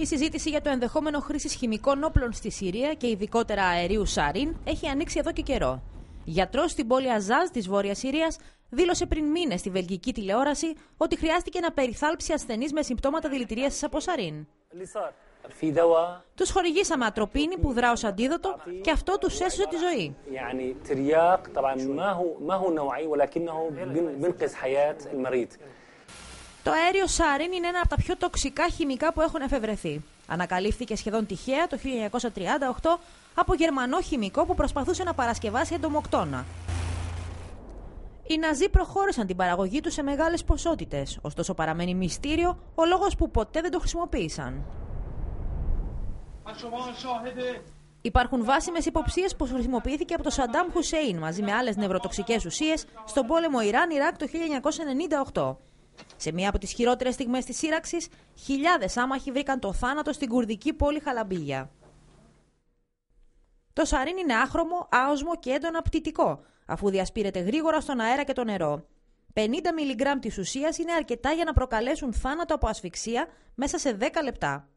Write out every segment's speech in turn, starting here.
Η συζήτηση για το ενδεχόμενο χρήση χημικών όπλων στη Συρία και ειδικότερα αερίου Σαρίν έχει ανοίξει εδώ και καιρό. Γιατρός στην πόλη Αζάζ της Βόρειας Συρίας δήλωσε πριν μήνες στη βελγική τηλεόραση ότι χρειάστηκε να περιθάλψει ασθενείς με συμπτώματα δηλητηρίασης από Σαρίν. Τους χορηγήσαμε ατροπίνη που δρά αντίδοτο και αυτό τους έσωσε τη ζωή. Το αέριο σάριν είναι ένα από τα πιο τοξικά χημικά που έχουν εφευρεθεί. Ανακαλύφθηκε σχεδόν τυχαία το 1938 από γερμανό χημικό που προσπαθούσε να παρασκευάσει εντομοκτώνα. Οι Ναζί προχώρησαν την παραγωγή τους σε μεγάλες ποσότητες, ωστόσο παραμένει μυστήριο ο λόγος που ποτέ δεν το χρησιμοποίησαν. Υπάρχουν βάσιμες υποψίες πως χρησιμοποιήθηκε από τον Σαντάμ Χουσέιν μαζί με άλλες νευροτοξικές ουσίες στον πόλεμο Ιράν-Ιράκ το 1998. Σε μία από τις χειρότερες στιγμές της σύραξης, χιλιάδες άμαχοι βρήκαν το θάνατο στην κουρδική πόλη Χαλαμπίγια. Το σαρίν είναι άχρωμο, άοσμο και έντονα πτητικό, αφού διασπείρεται γρήγορα στον αέρα και το νερό. 50 μιλιγκράμμ της ουσίας είναι αρκετά για να προκαλέσουν θάνατο από ασφυξία μέσα σε 10 λεπτά.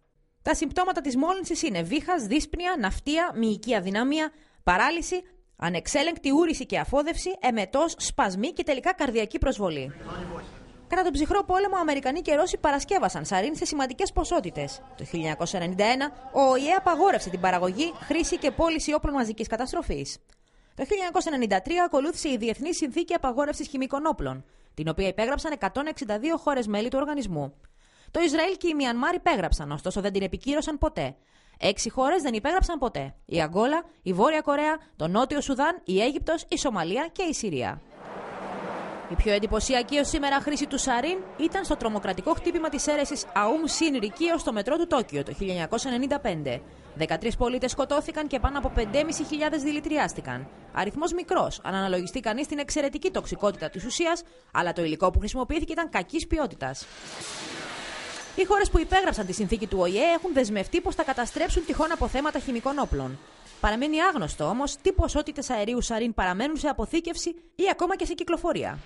Τα συμπτώματα της μόλυνσης είναι βήχας, δύσπνοια, ναυτία, μυϊκή αδυναμία, παράλυση, ανεξέλεγκτη ούρηση και αφόδευση, εμετός, σπασμή και τελικά καρδιακή προσβολή. Κατά τον ψυχρό πόλεμο, Αμερικανοί και Ρώσοι παρασκεύασαν σαρίν σε σημαντικές ποσότητες. Το 1991, ο ΟΗΕ απαγόρευσε την παραγωγή, χρήση και πώληση όπλων μαζικής καταστροφής. Το 1993 ακολούθησε η Διεθνή Συνθήκη Απαγόρευσης Χημικών Όπλων, την οποία υπέγραψαν 162 χώρες μέλη του οργανισμού. Το Ισραήλ και η Μιανμάρ υπέγραψαν, ωστόσο δεν την επικύρωσαν ποτέ. Έξι χώρες δεν υπέγραψαν ποτέ. Η Αγκόλα, η Βόρεια Κορέα, το Νότιο Σουδάν, η Αίγυπτος, η Σομαλία και η Συρία. Η πιο εντυπωσιακή ω σήμερα χρήση του Σαρίν ήταν στο τρομοκρατικό χτύπημα της αίρεσης Αούμ Σιν Ρικίο στο μετρό του Τόκιο το 1995. 13 πολίτες σκοτώθηκαν και πάνω από 5.500 δηλητηριάστηκαν. Αριθμός μικρός, αν αναλογιστεί κανείς την εξαιρετική τοξικότητα της ουσίας, αλλά το υλικό που χρησιμοποιήθηκε ήταν κακής ποιότητας. Οι χώρες που υπέγραψαν τη συνθήκη του ΟΗΕ έχουν δεσμευτεί πως θα καταστρέψουν τυχόν αποθέματα χημικών όπλων. Παραμένει άγνωστο όμως τι ποσότητες αερίου σαρίν παραμένουν σε αποθήκευση ή ακόμα και σε κυκλοφορία.